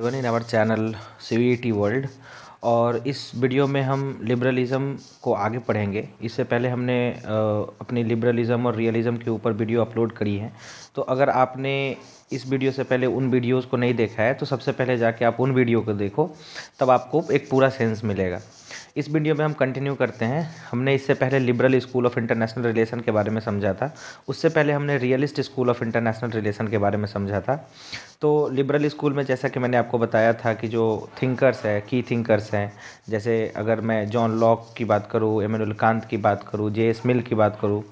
Everyone in our channel see world और इस video में हम लिबरलिज़म को आगे पढ़ेंगे इससे पहले हमने अपनी लिबरलिज्म और रियलिज़म के ऊपर वीडियो अपलोड करी है तो अगर आपने इस वीडियो से पहले उन वीडियोस को नहीं देखा है तो सबसे पहले जाके आप उन वीडियो को देखो तब आपको एक पूरा सेंस मिलेगा इस वीडियो में हम कंटिन्यू करते हैं हमने इससे पहले liberal school of international relation के बारे में समझा था उससे पहले हमने realist school of international relation के बारे में समझा था तो लिबरल स्कूल में जैसा कि मैंने आपको बताया था कि जो थिंकर्स है की थिंकर्स हैं जैसे अगर मैं जॉन लॉक की बात करूँ एमिनुल कांत की बात करूँ जे एस मिल की बात करूँ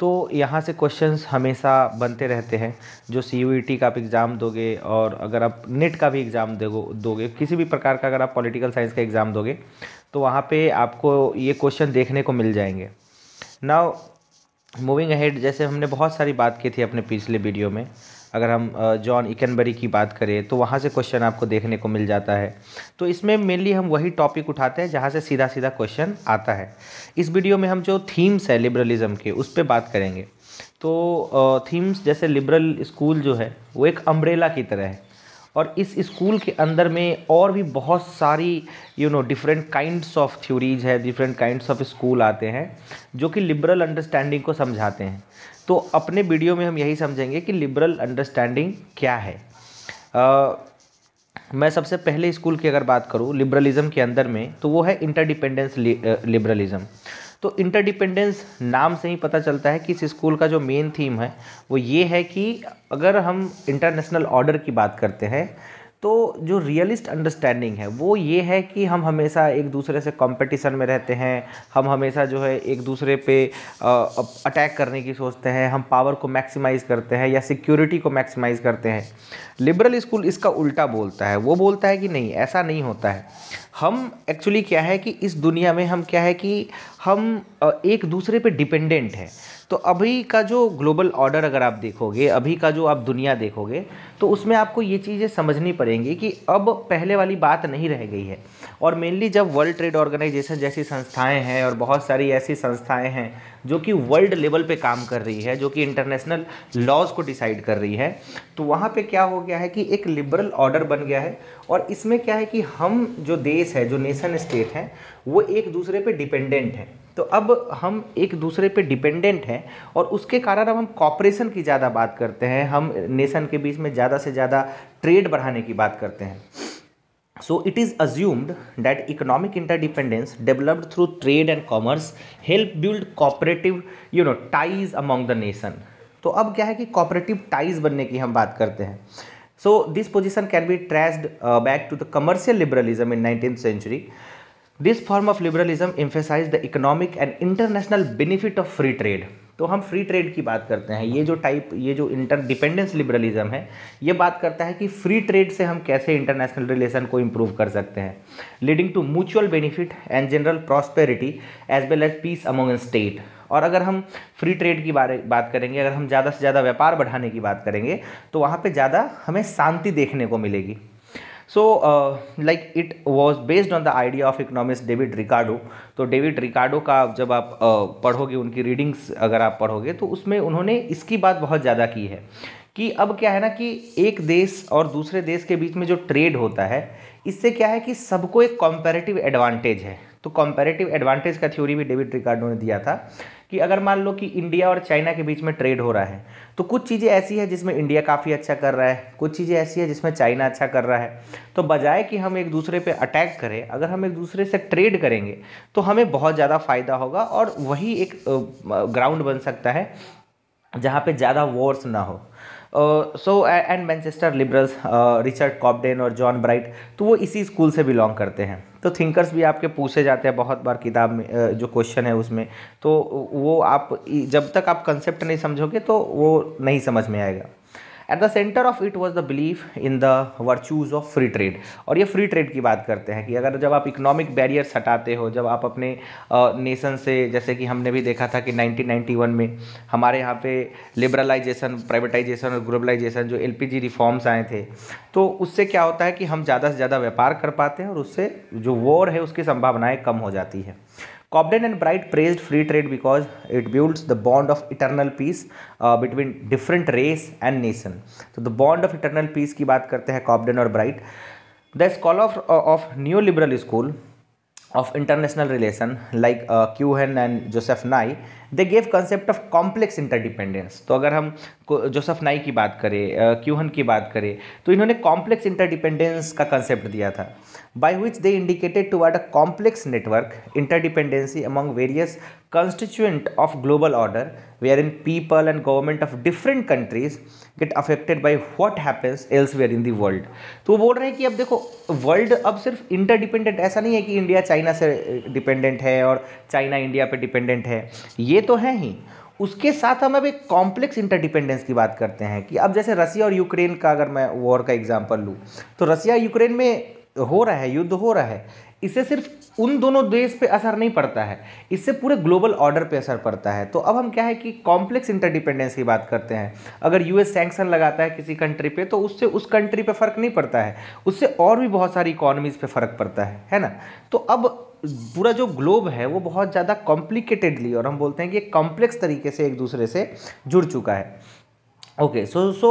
तो यहाँ से क्वेश्चंस हमेशा बनते रहते हैं जो सी यू e का आप एग्ज़ाम दोगे और अगर आप नेट का भी एग्ज़ाम दोगे दोगे किसी भी प्रकार का अगर आप पॉलिटिकल साइंस का एग्ज़ाम दोगे तो वहाँ पे आपको ये क्वेश्चन देखने को मिल जाएंगे नाउ मूविंग अहेड जैसे हमने बहुत सारी बात की थी अपने पिछले वीडियो में अगर हम जॉन इकनबरी की बात करें तो वहाँ से क्वेश्चन आपको देखने को मिल जाता है तो इसमें मेनली हम वही टॉपिक उठाते हैं जहाँ से सीधा सीधा क्वेश्चन आता है इस वीडियो में हम जो थीम्स है लिबरलिज़म के उस पर बात करेंगे तो थीम्स जैसे लिबरल स्कूल जो है वो एक अम्ब्रेला की तरह है और इस स्कूल के अंदर में और भी बहुत सारी you know different kinds of theories है डिफरेंट काइंड्स ऑफ स्कूल आते हैं जो कि लिबरल अंडरस्टैंडिंग को समझाते हैं तो अपने वीडियो में हम यही समझेंगे कि लिबरल अंडरस्टैंडिंग क्या है आ, मैं सबसे पहले स्कूल की अगर बात करूँ लिबरलिज़म के अंदर में तो वो है इंटरडिपेंडेंस लिबरलिज़म तो इंटरडिपेंडेंस नाम से ही पता चलता है कि इस स्कूल का जो मेन थीम है वो ये है कि अगर हम इंटरनेशनल ऑर्डर की बात करते हैं तो जो रियलिस्ट अंडरस्टैंडिंग है वो ये है कि हम हमेशा एक दूसरे से कंपटीशन में रहते हैं हम हमेशा जो है एक दूसरे पे अटैक करने की सोचते हैं हम पावर को मैक्सिमाइज़ करते हैं या सिक्योरिटी को मैक्सिमाइज़ करते हैं लिबरल स्कूल इसका उल्टा बोलता है वो बोलता है कि नहीं ऐसा नहीं होता है हम एक्चुअली क्या है कि इस दुनिया में हम क्या है कि हम एक दूसरे पर डिपेंडेंट हैं तो अभी का जो ग्लोबल ऑर्डर अगर आप देखोगे अभी का जो आप दुनिया देखोगे तो उसमें आपको ये चीज़ें समझनी पड़ेंगी कि अब पहले वाली बात नहीं रह गई है और मेनली जब वर्ल्ड ट्रेड ऑर्गेनाइजेशन जैसी संस्थाएं हैं और बहुत सारी ऐसी संस्थाएं हैं जो कि वर्ल्ड लेवल पे काम कर रही है जो कि इंटरनेशनल लॉज को डिसाइड कर रही है तो वहाँ पर क्या हो गया है कि एक लिबरल ऑर्डर बन गया है और इसमें क्या है कि हम जो देश है जो नेशन स्टेट हैं वो एक दूसरे पर डिपेंडेंट हैं तो अब हम एक दूसरे पे डिपेंडेंट हैं और उसके कारण अब हम कॉपरेशन की ज़्यादा बात करते हैं हम नेशन के बीच में ज़्यादा से ज़्यादा ट्रेड बढ़ाने की बात करते हैं so it is assumed that economic interdependence developed through trade and commerce help build cooperative you know ties among the nation तो अब क्या है कि कॉपरेटिव टाइज बनने की हम बात करते हैं so this position can be traced back to the commercial liberalism in nineteen century this form of liberalism emphasize the economic and international benefit of free trade तो हम फ्री ट्रेड की बात करते हैं ये जो टाइप ये जो इंटर डिपेंडेंस लिबरलिज्म है ये बात करता है कि फ्री ट्रेड से हम कैसे इंटरनेशनल रिलेशन को इम्प्रूव कर सकते हैं leading to mutual benefit and general prosperity as well as peace among state और अगर हम फ्री ट्रेड की बारे बात करेंगे अगर हम ज़्यादा से ज़्यादा व्यापार बढ़ाने की बात करेंगे तो वहाँ पे ज़्यादा हमें शांति देखने को मिलेगी so like it was based on the idea of economics David Ricardo तो डेविड रिकार्डो का जब आप uh, पढ़ोगे उनकी रीडिंग्स अगर आप पढ़ोगे तो उसमें उन्होंने इसकी बात बहुत ज़्यादा की है कि अब क्या है ना कि एक देश और दूसरे देश के बीच में जो ट्रेड होता है इससे क्या है कि सबको एक कॉम्पेरेटिव एडवांटेज है तो कॉम्पेरेटिव एडवांटेज का थ्योरी भी डेविड रिकार्डो ने दिया था कि अगर मान लो कि इंडिया और चाइना के बीच में ट्रेड हो रहा है तो कुछ चीज़ें ऐसी हैं जिसमें इंडिया काफ़ी अच्छा कर रहा है कुछ चीज़ें ऐसी हैं जिसमें चाइना अच्छा कर रहा है तो बजाय कि हम एक दूसरे पे अटैक करें अगर हम एक दूसरे से ट्रेड करेंगे तो हमें बहुत ज़्यादा फ़ायदा होगा और वही एक ग्राउंड बन सकता है जहाँ पर ज़्यादा वॉर्स ना हो so and Manchester liberals Richard Cobden और जॉन ब्राइट तो वो इसी स्कूल से बिलोंग करते हैं तो थिंकर्स भी आपके पूछे जाते हैं बहुत बार किताब में जो क्वेश्चन है उसमें तो वो आप जब तक आप कंसेप्ट नहीं समझोगे तो वो नहीं समझ में आएगा at the centre of it was the belief in the virtues of free trade और ये फ्री ट्रेड की बात करते हैं कि अगर जब आप इकोनॉमिक बैरियर्स हटाते हो जब आप अपने नेशन से जैसे कि हमने भी देखा था कि 1991 में हमारे यहाँ पे लिबरलाइजेशन प्राइवेटाइजेशन और ग्लोबलाइजेशन जो एल रिफॉर्म्स आए थे तो उससे क्या होता है कि हम ज़्यादा से ज़्यादा व्यापार कर पाते हैं और उससे जो वॉर है उसकी संभावनाएँ कम हो जाती है Cobden and Bright praised free trade because it builds the bond of eternal peace uh, between different race and nation. तो the bond of eternal peace की बात करते हैं कॉबडन और Bright the scholar of new liberal school of international relation like uh, Kuhn and Joseph Nye they gave concept of complex interdependence तो अगर हम Joseph नाई की बात करें क्यूहन की बात करें तो इन्होंने कॉम्प्लेक्स इंटरडिपेंडेंस का कंसेप्ट दिया था by which they indicated toward a complex network interdependency among various constituent of global order wherein people and government of different countries get affected by what happens elsewhere in the world तो वो बोल रहे हैं कि अब देखो world अब सिर्फ इंटरडिपेंडेंट ऐसा नहीं है कि इंडिया चाइना से डिपेंडेंट है और चाइना इंडिया पर डिपेंडेंट है ये ये तो हैं ही उसके साथ हम अब एक कॉम्प्लेक्स इंटरडिपेंडेंस की बात करते हैं कि अब जैसे रसिया और यूक्रेन का अगर मैं वॉर का एग्जाम्पल लूँ तो रसिया यूक्रेन में हो रहा है युद्ध हो रहा है इससे सिर्फ उन दोनों देश पे असर नहीं पड़ता है इससे पूरे ग्लोबल ऑर्डर पे असर पड़ता है तो अब हम क्या है कि कॉम्प्लेक्स इंटरडिपेंडेंस की बात करते हैं अगर यूएस सैंक्शन लगाता है किसी कंट्री पे तो उससे उस कंट्री पे फ़र्क नहीं पड़ता है उससे और भी बहुत सारी इकोनॉमीज़ पे फ़र्क पड़ता है है ना तो अब पूरा जो ग्लोब है वो बहुत ज़्यादा कॉम्प्लिकेटेडली और हम बोलते हैं कि कॉम्प्लेक्स तरीके से एक दूसरे से जुड़ चुका है okay so so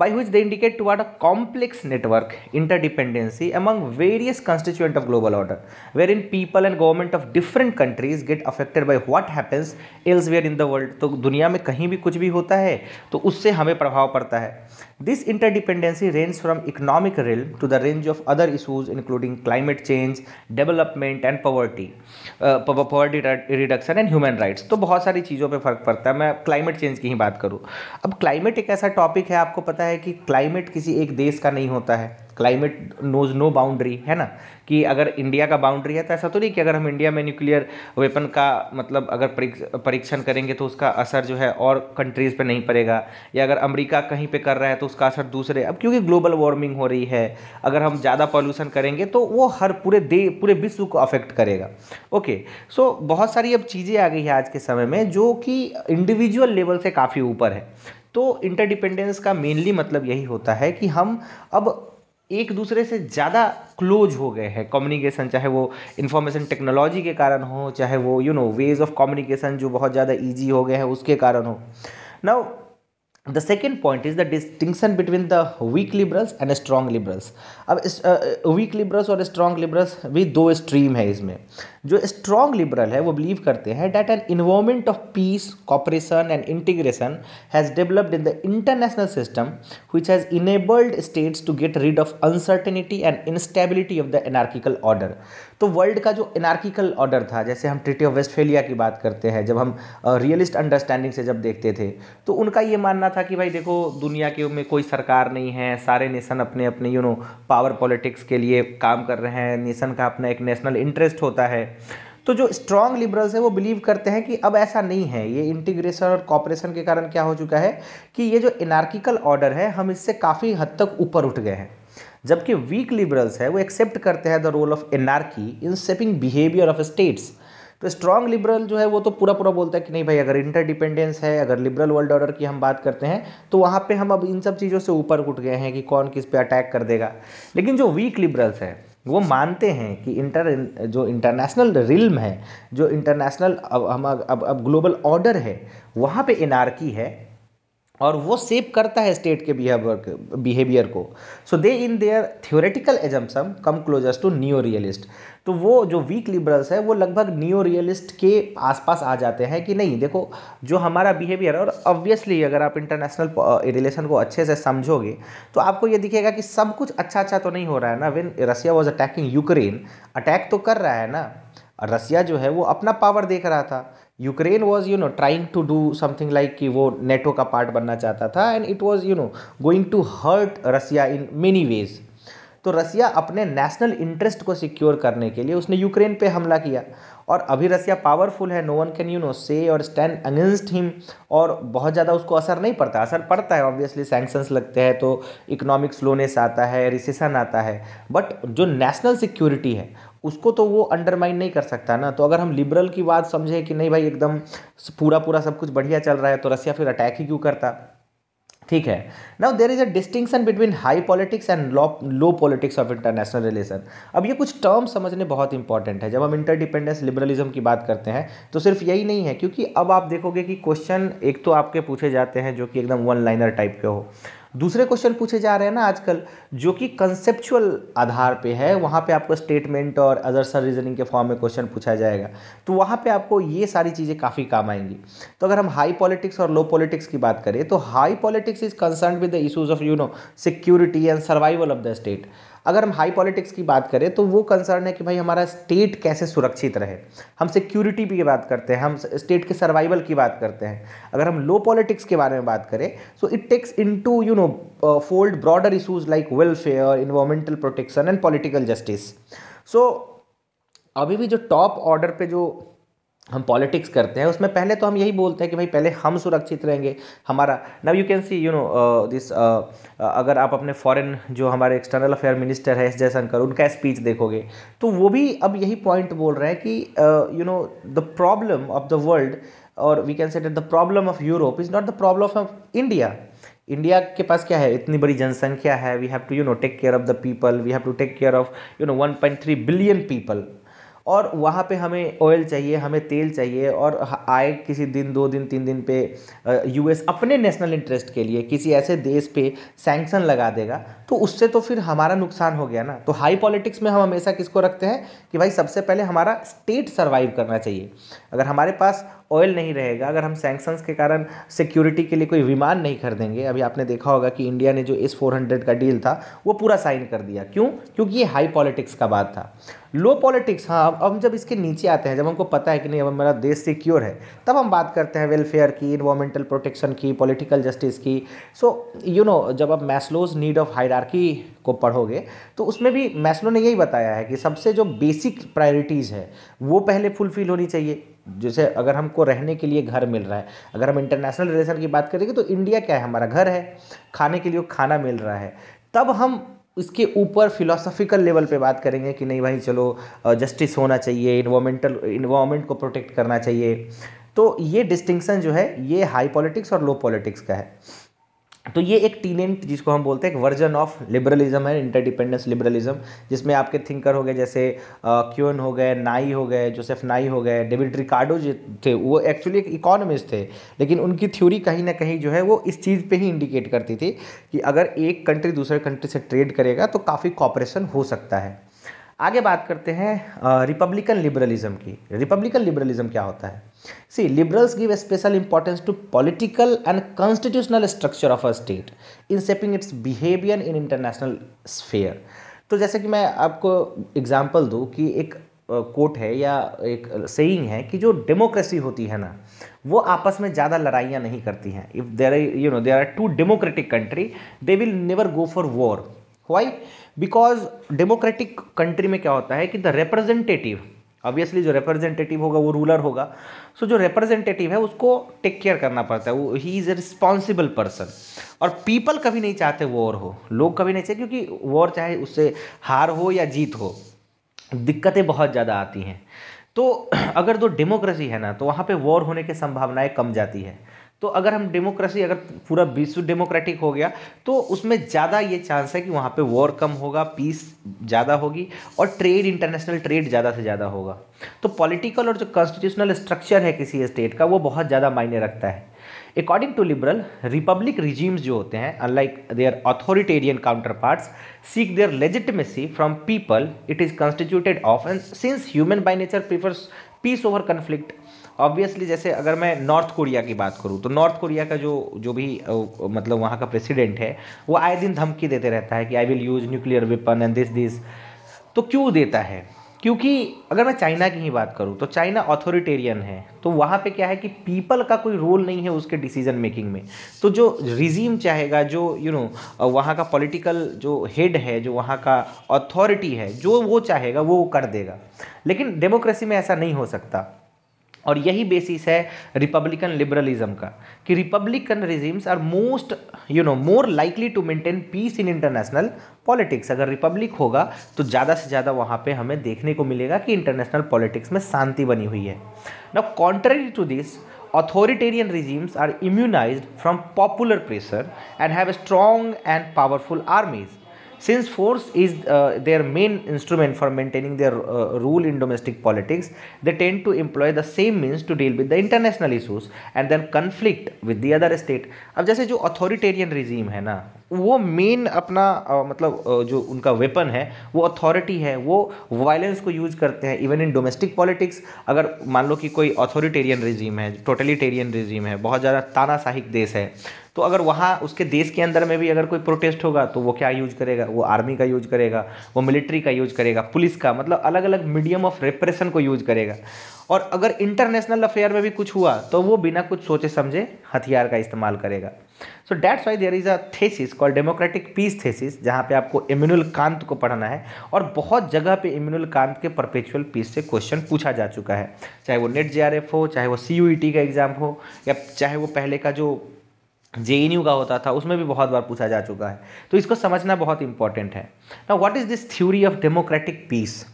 by which they indicate toward a complex network interdependency among various constituent of global order wherein people and government of different countries get affected by what happens elsewhere in the world तो दुनिया में कहीं भी कुछ भी होता है तो उससे हमें प्रभाव पड़ता है this interdependency range from economic realm to the range of other issues including climate change development and poverty poverty reduction and human rights तो बहुत सारी चीज़ों पर फर्क पड़ता है मैं क्लाइमेट चेंज की ही बात करूँ अब क्लाइमेट एक ऐसा टॉपिक है आपको पता है कि क्लाइमेट किसी एक देश का नहीं होता है क्लाइमेट नोज नो बाउंड्री है ना कि अगर इंडिया का बाउंड्री है तो ऐसा तो नहीं कि अगर हम इंडिया में न्यूक्लियर वेपन का मतलब अगर परीक्षण करेंगे तो उसका असर जो है और कंट्रीज़ पे नहीं पड़ेगा या अगर अमेरिका कहीं पे कर रहा है तो उसका असर दूसरे अब क्योंकि ग्लोबल वार्मिंग हो रही है अगर हम ज़्यादा पॉल्यूशन करेंगे तो वो हर पूरे दे पूरे विश्व को अफेक्ट करेगा ओके सो बहुत सारी अब चीज़ें आ गई है आज के समय में जो कि इंडिविजुअल लेवल से काफ़ी ऊपर है तो इंटरडिपेंडेंस का मेनली मतलब यही होता है कि हम अब एक दूसरे से ज़्यादा क्लोज हो गए हैं कम्युनिकेशन चाहे वो इन्फॉर्मेशन टेक्नोलॉजी के कारण हो चाहे वो you know ways of communication जो बहुत ज़्यादा ईजी हो गए हैं उसके कारण हो now the second point is the distinction between the weak liberals and strong liberals अब वीक लिबरल्स और स्ट्रॉन्ग लिबरल्स भी दो स्ट्रीम है इसमें जो स्ट्रॉन्ग लिबरल है वो बिलीव करते हैं that an involvement of peace cooperation and integration has developed in the international system which has enabled states to get rid of uncertainty and instability of the anarchical order तो world का जो anarchical order था जैसे हम treaty of Westphalia की बात करते हैं जब हम रियलिस्ट अंडरस्टैंडिंग से जब देखते थे तो उनका ये मानना था कि भाई देखो दुनिया के में कोई सरकार नहीं है सारे नेशन अपने अपने यू नो पावर पॉलिटिक्स के लिए काम कर रहे हैं नेशन का अपना एक नेशनल इंटरेस्ट होता है तो जो स्ट्रॉन्ग लिबरल्स हैं वो बिलीव करते हैं कि अब ऐसा नहीं है ये इंटीग्रेशन और कॉपरेशन के कारण क्या हो चुका है कि ये जो इनार्किकल ऑर्डर है हम इससे काफ़ी हद तक ऊपर उठ गए हैं जबकि वीक लिबरल्स है वो एक्सेप्ट करते हैं the role of anarchy in shaping behaviour of states तो स्ट्रॉन्ग लिबरल जो है वो तो पूरा पूरा बोलता है कि नहीं भाई अगर इंटरडिपेंडेंस है अगर लिबरल वर्ल्ड ऑर्डर की हम बात करते हैं तो वहाँ पे हम अब इन सब चीज़ों से ऊपर उठ गए हैं कि कौन किस पे अटैक कर देगा लेकिन जो वीक लिबरल्स हैं वो मानते हैं कि इंटर जो इंटरनेशनल रिल्म है जो इंटरनेशनल अब हम अब अब ग्लोबल ऑर्डर है वहाँ पे एनार्की है और वो सेप करता है स्टेट के बिहेवियर बिहेवियर को so they in their theoretical assumptions come closest to new realist तो वो जो वीक लिबरल्स है वो लगभग न्यू रियलिस्ट के आसपास आ जाते हैं कि नहीं देखो जो हमारा बिहेवियर और ऑब्वियसली अगर आप इंटरनेशनल रिलेशन को अच्छे से समझोगे तो आपको ये दिखेगा कि सब कुछ अच्छा अच्छा तो नहीं हो रहा है ना when Russia was attacking Ukraine attack तो कर रहा है ना रसिया जो है वो अपना पावर देख रहा था Ukraine was you know trying to do something like कि वो नेटो का पार्ट बनना चाहता था and it was you know going to hurt Russia in many ways तो रसिया अपने नेशनल इंटरेस्ट को सिक्योर करने के लिए उसने यूक्रेन पे हमला किया और अभी रसिया पावरफुल है no one can you know say और स्टैंड अगेंस्ट हिम और बहुत ज़्यादा उसको असर नहीं पड़ता असर पड़ता है ऑब्वियसली सैंक्शंस लगते हैं तो इकोनॉमिक स्लोनेस आता है रिसेशन आता है बट जो नेशनल सिक्योरिटी है उसको तो वो अंडरमाइन नहीं कर सकता ना तो अगर हम लिबरल की बात समझे कि नहीं भाई एकदम पूरा पूरा सब कुछ बढ़िया चल रहा है तो रसिया फिर अटैक ही क्यों करता ठीक है now there is a distinction between high politics and low politics of international relation अब ये कुछ टर्म समझने बहुत इंपॉर्टेंट है जब हम इंटरडिपेंडेंस लिबरलिज्म की बात करते हैं तो सिर्फ यही नहीं है क्योंकि अब आप देखोगे कि क्वेश्चन एक तो आपके पूछे जाते हैं जो कि एकदम वन लाइनर टाइप के हो दूसरे क्वेश्चन पूछे जा रहे हैं ना आजकल जो कि कंसेप्चुअल आधार पे है वहाँ पे आपको स्टेटमेंट और अदर सर रीजनिंग के फॉर्म में क्वेश्चन पूछा जाएगा तो वहाँ पे आपको ये सारी चीज़ें काफ़ी काम आएंगी तो अगर हम हाई पॉलिटिक्स और लो पॉलिटिक्स की बात करें तो high politics is concern with the issues of you know security and survival of the state अगर हम हाई पॉलिटिक्स की बात करें तो वो कंसर्न है कि भाई हमारा स्टेट कैसे सुरक्षित रहे हम सिक्योरिटी की बात करते हैं हम स्टेट के सर्वाइवल की बात करते हैं अगर हम लो पॉलिटिक्स के बारे में बात करें so it takes into you know fold broader issues like welfare environmental protection and political justice so अभी भी जो टॉप ऑर्डर पे जो हम पॉलिटिक्स करते हैं उसमें पहले तो हम यही बोलते हैं कि भाई पहले हम सुरक्षित रहेंगे हमारा now you can see you know this अगर आप अपने फॉरेन जो हमारे एक्सटर्नल अफेयर मिनिस्टर है एस जयशंकर उनका स्पीच देखोगे तो वो भी अब यही पॉइंट बोल रहे हैं कि you know the problem of the world और we can say the problem of Europe is not the problem of India India के पास क्या है इतनी बड़ी जनसंख्या है we have to you know take care of the people we have to take care of you know 1.3 billion people और वहाँ पे हमें ऑयल चाहिए हमें तेल चाहिए और आए किसी दिन दो दिन तीन दिन पे यूएस अपने नेशनल इंटरेस्ट के लिए किसी ऐसे देश पे सैंक्शन लगा देगा तो उससे तो फिर हमारा नुकसान हो गया ना तो हाई पॉलिटिक्स में हम हमेशा किसको रखते हैं कि भाई सबसे पहले हमारा स्टेट सर्वाइव करना चाहिए अगर हमारे पास ऑयल नहीं रहेगा अगर हम सैंक्शंस के कारण सिक्योरिटी के लिए कोई विमान नहीं खरीदेंगे अभी आपने देखा होगा कि इंडिया ने जो एस फोर हंड्रेड का डील था वो पूरा साइन कर दिया क्यों क्योंकि ये हाई पॉलिटिक्स का बात था लो पॉलिटिक्स हाँ अब हम जब इसके नीचे आते हैं जब हमको पता है कि नहीं अब हमारा देश सिक्योर है तब हम बात करते हैं वेलफेयर की इन्वामेंटल प्रोटेक्शन की पॉलिटिकल जस्टिस की सो यू नो जब आप मैस्लोज नीड ऑफ हायरार्की को पढ़ोगे तो उसमें भी मैस्लो ने यही बताया है कि सबसे जो बेसिक प्रायोरिटीज़ है वो पहले फुलफिल होनी चाहिए जैसे अगर हमको रहने के लिए घर मिल रहा है अगर हम इंटरनेशनल रिलेशन की बात करेंगे तो इंडिया क्या है हमारा घर है खाने के लिए खाना मिल रहा है तब हम उसके ऊपर फिलोसॉफिकल लेवल पे बात करेंगे कि नहीं भाई चलो जस्टिस होना चाहिए इन्वामेंटल इन्वामेंट को प्रोटेक्ट करना चाहिए तो ये डिस्टिंक्शन जो है ये हाई पॉलिटिक्स और लो पॉलिटिक्स का है तो ये एक टीनेंट जिसको हम बोलते हैं एक वर्जन ऑफ लिबरलिज्म है इंटरडिपेंडेंस लिबरलिज्म जिसमें आपके थिंकर हो गए जैसे क्यून हो गए नाई हो गए जोसेफ नाई हो गए डेविड रिकार्डो जो थे वो एक्चुअली एक इकोनॉमिस्ट थे लेकिन उनकी थ्योरी कहीं ना कहीं जो है वो इस चीज़ पे ही इंडिकेट करती थी कि अगर एक कंट्री दूसरे कंट्री से ट्रेड करेगा तो काफ़ी कॉपरेशन हो सकता है आगे बात करते हैं रिपब्लिकन लिबरलिज्म की रिपब्लिकन लिबरलिज्म क्या होता है See, liberals give special importance to political and constitutional structure of a state in shaping its behavior in international sphere. तो जैसे कि मैं आपको एग्जाम्पल दूँ कि एक कोट है या एक सेइंग है कि जो डेमोक्रेसी होती है ना वो आपस में ज़्यादा लड़ाइयाँ नहीं करती हैं if there are you know there are two democratic country they will never go for war why because democratic country में क्या होता है कि द रिप्रेजेंटेटिव ऑब्वियसली जो रिप्रेजेंटेटिव होगा वो रूलर होगा सो so, जो रिप्रेजेंटेटिव है उसको टेक केयर करना पड़ता है वो ही इज़ ए रिस्पॉन्सिबल पर्सन और पीपल कभी नहीं चाहते वॉर हो लोग कभी नहीं चाहते क्योंकि वॉर चाहे उससे हार हो या जीत हो दिक्कतें बहुत ज़्यादा आती हैं तो अगर जो डेमोक्रेसी है ना तो वहाँ पे वॉर होने की संभावनाएं कम जाती है तो अगर हम डेमोक्रेसी अगर पूरा विश्व डेमोक्रेटिक हो गया तो उसमें ज़्यादा ये चांस है कि वहाँ पे वॉर कम होगा पीस ज़्यादा होगी और ट्रेड इंटरनेशनल ट्रेड ज़्यादा से ज़्यादा होगा तो पॉलिटिकल और जो कॉन्स्टिट्यूशनल स्ट्रक्चर है किसी स्टेट का वो बहुत ज़्यादा मायने रखता है according to liberal republic regimes जो होते हैं unlike their authoritarian counterparts seek their legitimacy from people it is constituted of and since human by nature prefers peace over conflict obviously जैसे अगर मैं नॉर्थ कोरिया की बात करूँ तो नॉर्थ कोरिया का जो जो भी मतलब वहाँ का प्रेसिडेंट है वो आए दिन धमकी देते रहता है कि I will use nuclear weapon and this this तो क्यों देता है क्योंकि अगर मैं चाइना की ही बात करूँ तो चाइना ऑथोरिटेरियन है तो वहाँ पे क्या है कि पीपल का कोई रोल नहीं है उसके डिसीजन मेकिंग में तो जो रिजीम चाहेगा जो यू you नो know, वहाँ का पॉलिटिकल जो हेड है जो वहाँ का अथॉरिटी है जो वो चाहेगा वो कर देगा लेकिन डेमोक्रेसी में ऐसा नहीं हो सकता और यही बेसिस है रिपब्लिकन लिबरलिज्म का कि republican regimes are most you know more likely to maintain peace in international politics अगर रिपब्लिक होगा तो ज़्यादा से ज़्यादा वहाँ पे हमें देखने को मिलेगा कि इंटरनेशनल पॉलिटिक्स में शांति बनी हुई है ना contrary to this regimes are immunize from popular pressure and have a strong and powerful armies since force is uh, their main instrument for maintaining their uh, rule in domestic politics they tend to employ the same means to deal with the international issues and then conflict with the other state ab jaise jo authoritarian regime hai na वो मेन अपना आ, मतलब जो उनका weapon है वो authority है वो वायलेंस को यूज करते हैं इवन इन डोमेस्टिक पॉलिटिक्स अगर मान लो कि कोई अथॉरिटेरियन रिजीम है टोटलीटेरियन रिजीम है बहुत ज़्यादा तानाशाहिक देश है तो अगर वहाँ उसके देश के अंदर में भी अगर कोई प्रोटेस्ट होगा तो वो क्या यूज करेगा वो आर्मी का यूज करेगा वो मिलिट्री का यूज करेगा पुलिस का मतलब अलग अलग मीडियम ऑफ रिप्रेशन को यूज करेगा और अगर इंटरनेशनल अफेयर में भी कुछ हुआ तो वो बिना कुछ सोचे समझे हथियार का इस्तेमाल करेगा so that's why there is a thesis call democratic peace thesis जहाँ पे आपको इम्यूनुल कांत को पढ़ना है और बहुत जगह पे इम्यूनुल कांत के परपेचुअल पीस से क्वेश्चन पूछा जा चुका है चाहे वो नेट जे हो चाहे वो सी e का एग्ज़ाम हो या चाहे वो पहले का जो जे एन यू का होता था उसमें भी बहुत बार पूछा जा चुका है तो इसको समझना बहुत इंपॉर्टेंट है ना what is this theory of democratic peace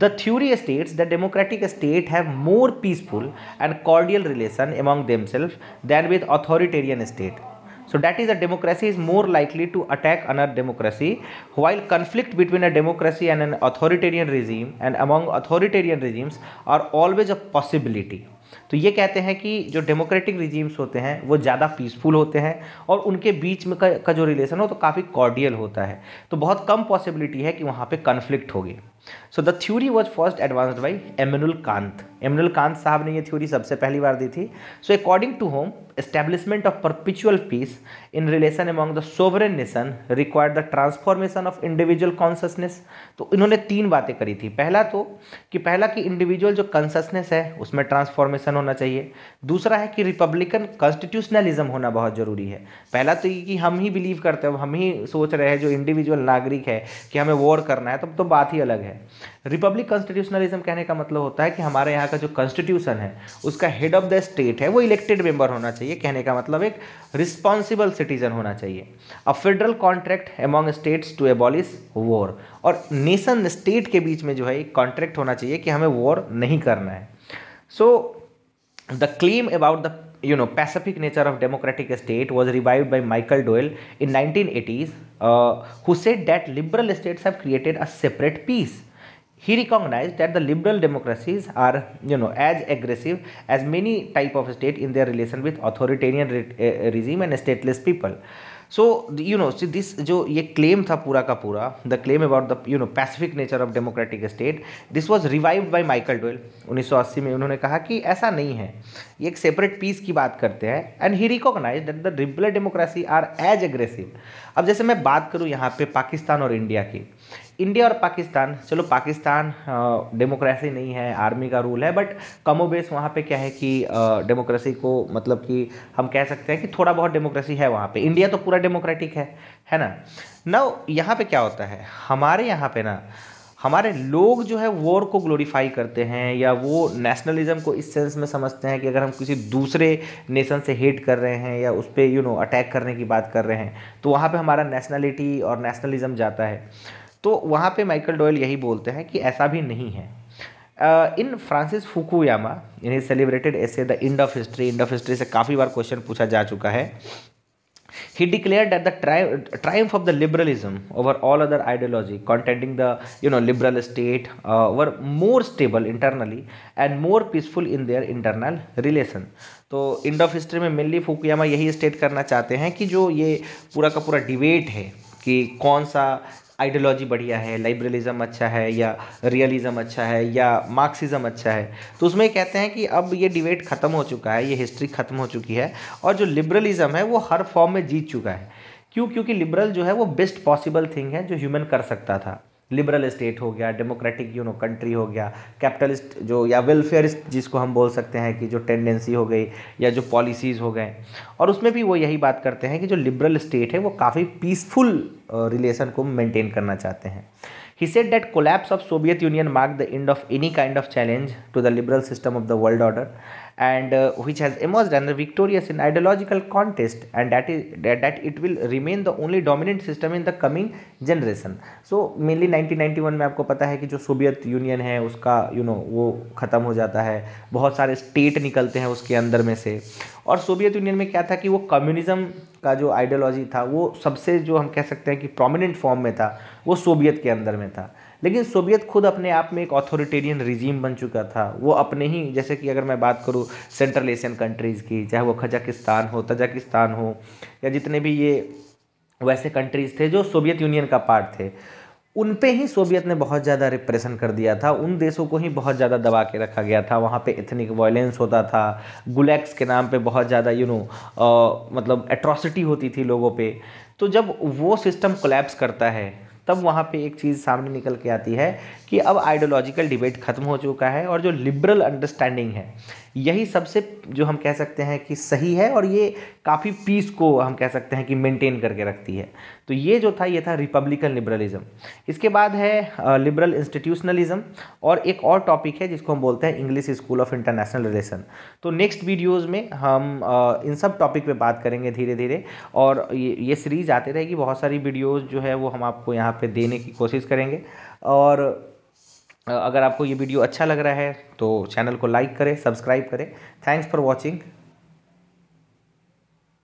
the theory states the democratic state have more peaceful and cordial relation among themself than with authoritarian state so that is a democracy is more likely to attack another democracy while conflict between a democracy and an authoritarian regime and among authoritarian regimes are always a possibility तो ये कहते हैं कि जो democratic regimes होते हैं वो ज़्यादा पीसफुल होते हैं और उनके बीच में का, का जो रिलेशन हो तो काफ़ी कॉर्डियल होता है तो बहुत कम पॉसिबिलिटी है कि वहाँ पर कन्फ्लिक्ट होगी so the theory was first advanced by Immanuel Kant Immanuel Kant साहब ने ये थ्योरी सबसे पहली बार दी थी so according to him establishment of perpetual peace in relation among the sovereign nation required the transformation of individual consciousness तो इन्होंने तीन बातें करी थी पहला तो कि पहला कि इंडिविजुअल जो कॉन्सियसनेस है उसमें ट्रांसफॉर्मेशन होना चाहिए दूसरा है कि रिपब्लिकन कॉन्स्टिट्यूशनलिज्म होना बहुत ज़रूरी है पहला तो ये कि हम ही बिलीव करते हैं हम ही सोच रहे हैं जो इंडिविजुअल नागरिक है कि हमें वॉर करना है तो, तो बात ही अलग है है रिपब्लिक कॉन्स्टिट्यूशनलिज्म कहने का मतलब होता है कि हमारे यहाँ का जो कॉन्स्टिट्यूशन है उसका हेड ऑफ द स्टेट है वो इलेक्टेड मेंबर होना चाहिए कहने का मतलब एक रिस्पॉन्सिबल सिटीजन होना चाहिए a federal contract among states to abolish war और नेशन स्टेट के बीच में जो है एक कॉन्ट्रैक्ट होना चाहिए कि हमें वॉर नहीं करना है so the claim about the you know pacific nature of democratic state was revived by michael doyle in 1980s uh, who said that liberal states have created a separate peace he recognized that the liberal democracies are you know as aggressive as many type of state in their relation with authoritarian re uh, regime and stateless people so you know see this जो ये claim था पूरा का पूरा the claim about the you know pacific nature of democratic state this was revive by Michael Doyle 1980 में उन्होंने कहा कि ऐसा नहीं है ये एक सेपरेट पीस की बात करते हैं and he recognize that the popular democracy are as aggressive अब जैसे मैं बात करूँ यहाँ पे पाकिस्तान और इंडिया की इंडिया और पाकिस्तान चलो पाकिस्तान डेमोक्रेसी नहीं है आर्मी का रूल है बट कमो बेस वहाँ पर क्या है कि डेमोक्रेसी को मतलब कि हम कह सकते हैं कि थोड़ा बहुत डेमोक्रेसी है वहाँ पर इंडिया तो पूरा डेमोक्रेटिक है है ना नव यहाँ पे क्या होता है हमारे यहाँ पे ना हमारे लोग जो है वॉर को ग्लोरीफाई करते हैं या वो नेशनलिज्म को इस सेंस में समझते हैं कि अगर हम किसी दूसरे नेशन से हेट कर रहे हैं या उस पर यू नो अटैक करने की बात कर रहे हैं तो वहाँ पे हमारा नेशनलिटी और नेशनलिज्म जाता है तो वहाँ पे माइकल डोयल यही बोलते हैं कि ऐसा भी नहीं है in Francis Fukuyama in celebrated essay the end of history end of history से काफ़ी बार क्वेश्चन पूछा जा चुका है He declared that the tri- triumph of the liberalism over all other ideology, contending the you know liberal state, uh, were more stable internally and more peaceful in their internal relation. तो end of history में mainly Fukuyama यही state करना चाहते हैं कि जो ये पूरा का पूरा डिबेट है कि कौन सा आइडियोलॉजी बढ़िया है लाइब्रलिज़म अच्छा है या रियलिज़म अच्छा है या मार्क्सिज़म अच्छा है तो उसमें कहते हैं कि अब ये डिबेट ख़त्म हो चुका है ये हिस्ट्री ख़त्म हो चुकी है और जो लिबरलिज़म है वो हर फॉर्म में जीत चुका है क्यों क्योंकि लिबरल जो है वो बेस्ट पॉसिबल थिंग है जो ह्यूमन कर सकता था लिबरल स्टेट हो गया डेमोक्रेटिक यू नो कंट्री हो गया कैपिटलिस्ट जो या वेलफेयरिस्ट जिसको हम बोल सकते हैं कि जो टेंडेंसी हो गई या जो पॉलिसीज़ हो गए और उसमें भी वो यही बात करते हैं कि जो लिबरल स्टेट है वो काफ़ी पीसफुल रिलेशन को मेंटेन करना चाहते हैं He said that collapse of Soviet Union marked the end of any kind of challenge to the liberal system of the world order and uh, which has emerged and victorious in ideological contest and that is that, that it will remain the only dominant system in the coming generation so mainly 1991 में आपको पता है कि जो Soviet union है उसका you you no know, वो ख़त्म हो जाता है बहुत सारे स्टेट निकलते हैं उसके अंदर में से और सोवियत यूनियन में क्या था कि वो कम्युनिज़्म का जो आइडियोलॉजी था वो सबसे जो हम कह सकते हैं कि प्रोमिनेंट फॉर्म में था वो सोवियत के अंदर में था लेकिन सोवियत खुद अपने आप में एक ऑथोरिटेरियन रिजीम बन चुका था वो अपने ही जैसे कि अगर मैं बात करूँ सेंट्रल एशियन कंट्रीज़ की चाहे वो खजाकिस्तान हो तजाकिस्तान हो या जितने भी ये वैसे कंट्रीज़ थे जो सोवियत यूनियन का पार्ट थे उन पे ही सोवियत ने बहुत ज़्यादा रिप्रेशन कर दिया था उन देशों को ही बहुत ज़्यादा दबा के रखा गया था वहाँ पे इथनिक वायलेंस होता था गुलेक्स के नाम पे बहुत ज़्यादा यू नो मतलब एट्रॉसिटी होती थी लोगों पे तो जब वो सिस्टम कोलेप्स करता है तब वहाँ पे एक चीज़ सामने निकल के आती है कि अब आइडियोलॉजिकल डिबेट खत्म हो चुका है और जो लिबरल अंडरस्टैंडिंग है यही सबसे जो हम कह सकते हैं कि सही है और ये काफ़ी पीस को हम कह सकते हैं कि मेंटेन करके रखती है तो ये जो था ये था रिपब्लिकन लिबरलिज्म इसके बाद है लिबरल इंस्टीट्यूशनलिज्म और एक और टॉपिक है जिसको हम बोलते हैं English school of international relation तो नेक्स्ट वीडियोज़ में हम इन सब टॉपिक पर बात करेंगे धीरे धीरे और ये ये सीरीज़ आती रहेगी बहुत सारी वीडियोज़ जो है वो हम आपको यहाँ पर देने की कोशिश करेंगे और अगर आपको ये वीडियो अच्छा लग रहा है तो चैनल को लाइक करें सब्सक्राइब करें थैंक्स फॉर वॉचिंग